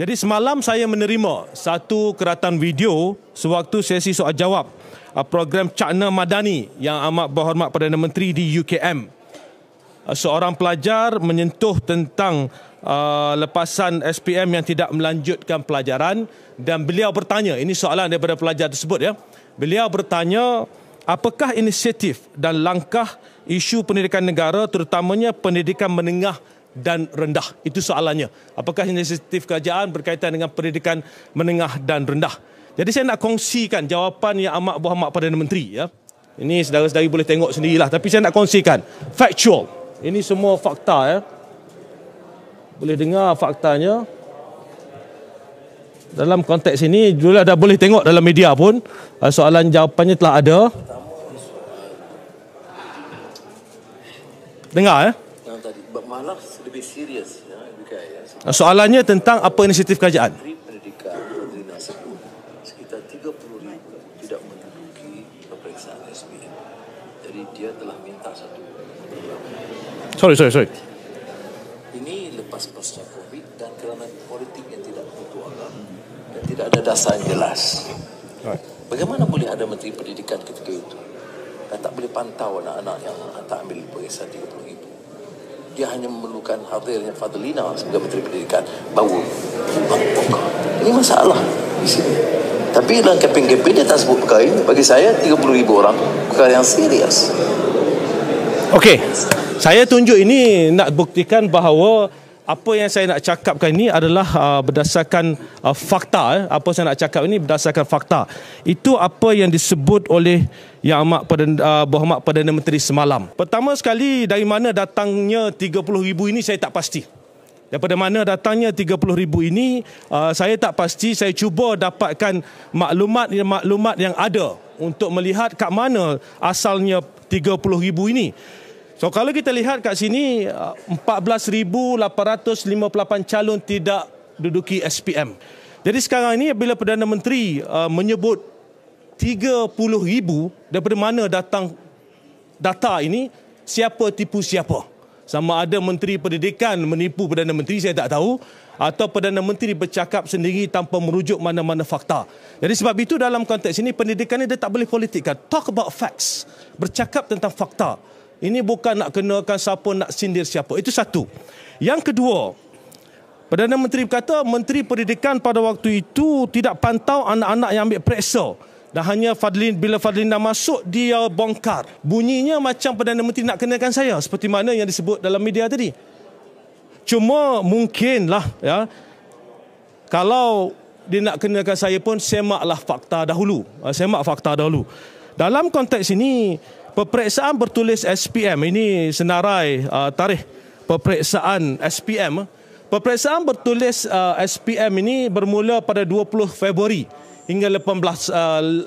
Jadi semalam saya menerima satu keratan video sewaktu sesi soal jawab uh, program Cakna Madani yang amat berhormat Perdana Menteri di UKM. Uh, seorang pelajar menyentuh tentang uh, lepasan SPM yang tidak melanjutkan pelajaran dan beliau bertanya, ini soalan daripada pelajar tersebut ya. Beliau bertanya, apakah inisiatif dan langkah isu pendidikan negara terutamanya pendidikan menengah dan rendah? Itu soalannya. Apakah inisiatif kerajaan berkaitan dengan pendidikan menengah dan rendah? Jadi saya nak kongsikan jawapan yang amat buah amat pada Menteri. Ya. Ini saudara-saudari boleh tengok sendirilah. Tapi saya nak kongsikan. Factual. Ini semua fakta. Ya. Boleh dengar faktanya. Dalam konteks ini, Julia dah boleh tengok dalam media pun. Eh, soalan jawapannya telah ada. Dengar ya. Eh? Soalannya tentang apa inisiatif kerajaan? Sorry, sorry, sorry. ada dasar yang jelas. Bagaimana boleh ada Menteri Pendidikan ketika itu? Dan tak boleh pantau anak-anak yang tak ambil periksa 30 ribu dia hanya memerlukan hadirnya Fadlina sebagai Menteri Pendidikan bahawa ini masalah di sini. Tapi dalam keping-keping dia tak sebut perkara ini. Bagi saya, 30 ribu orang perkara yang serius. Okey, saya tunjuk ini nak buktikan bahawa apa yang saya nak cakapkan ini adalah uh, berdasarkan uh, fakta eh. apa saya nak cakap ini berdasarkan fakta itu apa yang disebut oleh yang amat Perdana, uh, berhormat Perdana Menteri semalam pertama sekali dari mana datangnya 30000 ini saya tak pasti daripada mana datangnya 30000 ini uh, saya tak pasti saya cuba dapatkan maklumat ya, maklumat yang ada untuk melihat kat mana asalnya 30000 ini So kalau kita lihat kat sini 14,858 uh, calon tidak duduki SPM. Jadi sekarang ini bila Perdana Menteri uh, menyebut 30,000 daripada mana datang data ini, siapa tipu siapa? Sama ada Menteri Pendidikan menipu Perdana Menteri, saya tak tahu. Atau Perdana Menteri bercakap sendiri tanpa merujuk mana-mana fakta. Jadi sebab itu dalam konteks ini pendidikan ini dia tak boleh politikkan. Talk about facts. Bercakap tentang fakta. Ini bukan nak kenakan siapa nak sindir siapa. Itu satu. Yang kedua, Perdana Menteri kata Menteri Pendidikan pada waktu itu tidak pantau anak-anak yang ambil periksa. Dan hanya Fadlin, bila Fadlin dah masuk, dia bongkar. Bunyinya macam Perdana Menteri nak kenakan saya. Seperti mana yang disebut dalam media tadi. Cuma mungkinlah ya, kalau dia nak kenakan saya pun semaklah fakta dahulu. Ha, semak fakta dahulu. Dalam konteks ini, peperiksaan bertulis SPM, ini senarai uh, tarikh peperiksaan SPM. Peperiksaan bertulis uh, SPM ini bermula pada 20 Februari hingga 18 uh,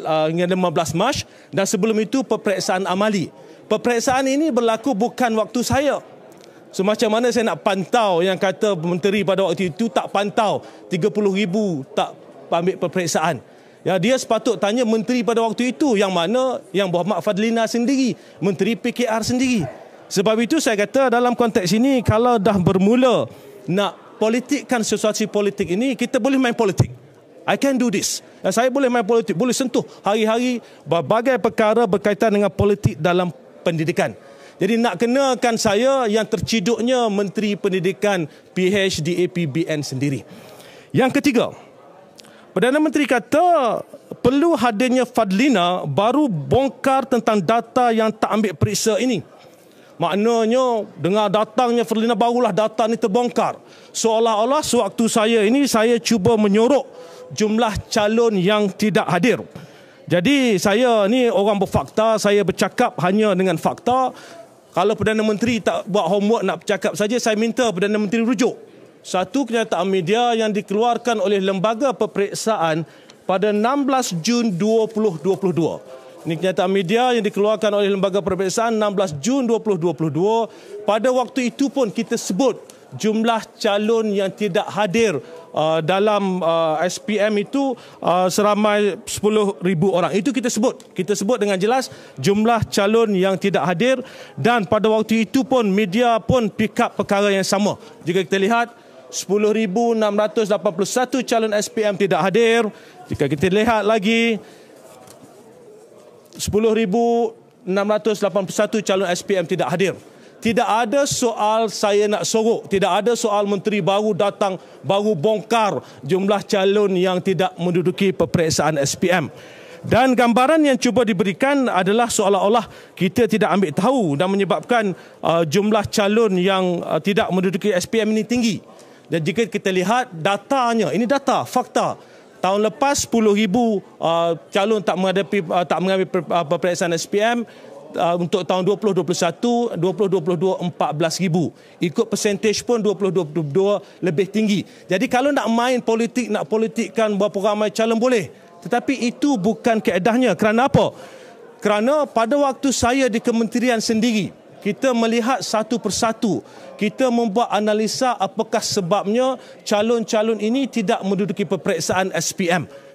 uh, hingga 15 Mac dan sebelum itu peperiksaan amali. Peperiksaan ini berlaku bukan waktu saya. Semacam so, mana saya nak pantau yang kata menteri pada waktu itu tak pantau 30,000 tak ambil peperiksaan. Ya, dia sepatut tanya menteri pada waktu itu yang mana yang Muhammad Fadlina sendiri, menteri PKR sendiri. Sebab itu saya kata dalam konteks ini kalau dah bermula nak politikkan situasi politik ini, kita boleh main politik. I can do this. Ya, saya boleh main politik, boleh sentuh hari-hari berbagai perkara berkaitan dengan politik dalam pendidikan. Jadi nak kenakan saya yang terciduknya Menteri Pendidikan PH DAPBN sendiri. Yang ketiga, Perdana Menteri kata perlu hadirnya Fadlina baru bongkar tentang data yang tak ambil periksa ini. Maknanya dengan datangnya Fadlina barulah data ini terbongkar. Seolah-olah sewaktu saya ini saya cuba menyorok jumlah calon yang tidak hadir. Jadi saya ni orang berfakta, saya bercakap hanya dengan fakta. Kalau Perdana Menteri tak buat homework nak bercakap saja, saya minta Perdana Menteri rujuk satu kenyataan media yang dikeluarkan oleh lembaga peperiksaan pada 16 Jun 2022. Ini kenyataan media yang dikeluarkan oleh lembaga peperiksaan 16 Jun 2022. Pada waktu itu pun kita sebut jumlah calon yang tidak hadir uh, dalam uh, SPM itu uh, seramai 10,000 orang. Itu kita sebut. Kita sebut dengan jelas jumlah calon yang tidak hadir dan pada waktu itu pun media pun pick up perkara yang sama. Jika kita lihat 10,681 calon SPM tidak hadir. Jika kita lihat lagi, 10,681 calon SPM tidak hadir. Tidak ada soal saya nak sorok. Tidak ada soal menteri baru datang, baru bongkar jumlah calon yang tidak menduduki peperiksaan SPM. Dan gambaran yang cuba diberikan adalah seolah-olah kita tidak ambil tahu dan menyebabkan uh, jumlah calon yang uh, tidak menduduki SPM ini tinggi. Dan jika kita lihat datanya, ini data, fakta. Tahun lepas 10,000 uh, calon tak menghadapi uh, tak mengambil uh, peperiksaan SPM uh, untuk tahun 2021, 2022 14,000. Ikut persentaj pun 2022 lebih tinggi. Jadi kalau nak main politik, nak politikkan berapa ramai calon boleh. Tetapi itu bukan keedahnya. Kerana apa? Kerana pada waktu saya di kementerian sendiri, kita melihat satu persatu kita membuat analisa apakah sebabnya calon-calon ini tidak menduduki peperiksaan SPM